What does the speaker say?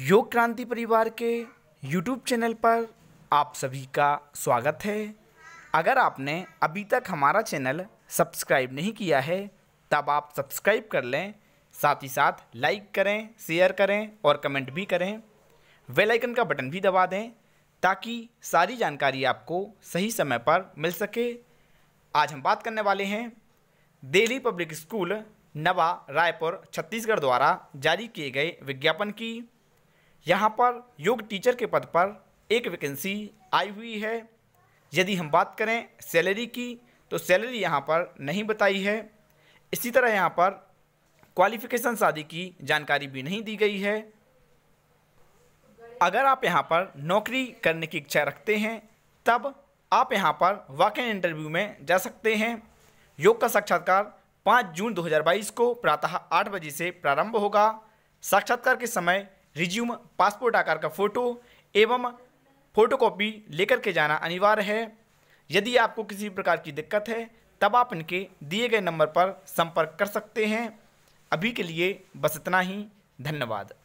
योग क्रांति परिवार के YouTube चैनल पर आप सभी का स्वागत है अगर आपने अभी तक हमारा चैनल सब्सक्राइब नहीं किया है तब आप सब्सक्राइब कर लें साथ ही साथ लाइक करें शेयर करें और कमेंट भी करें वेल आइकन का बटन भी दबा दें ताकि सारी जानकारी आपको सही समय पर मिल सके आज हम बात करने वाले हैं दिल्ली पब्लिक स्कूल नवा रायपुर छत्तीसगढ़ द्वारा जारी किए गए विज्ञापन की यहाँ पर योग टीचर के पद पर एक वैकेंसी आई हुई है यदि हम बात करें सैलरी की तो सैलरी यहाँ पर नहीं बताई है इसी तरह यहाँ पर क्वालिफ़िकेशन शादी की जानकारी भी नहीं दी गई है अगर आप यहाँ पर नौकरी करने की इच्छा रखते हैं तब आप यहाँ पर वाक इंटरव्यू में जा सकते हैं योग का साक्षात्कार 5 जून 2022 को प्रातः 8 बजे से प्रारंभ होगा साक्षात्कार के समय रिज्यूम पासपोर्ट आकार का फ़ोटो एवं फोटोकॉपी लेकर के जाना अनिवार्य है यदि आपको किसी प्रकार की दिक्कत है तब आप इनके दिए गए नंबर पर संपर्क कर सकते हैं अभी के लिए बस इतना ही धन्यवाद